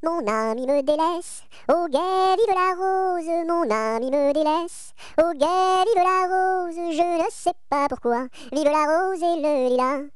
Mon ami me délaisse, au guet vive la rose, mon ami me délaisse, au guet vive la rose, je ne sais pas pourquoi, vive la rose et le lilas.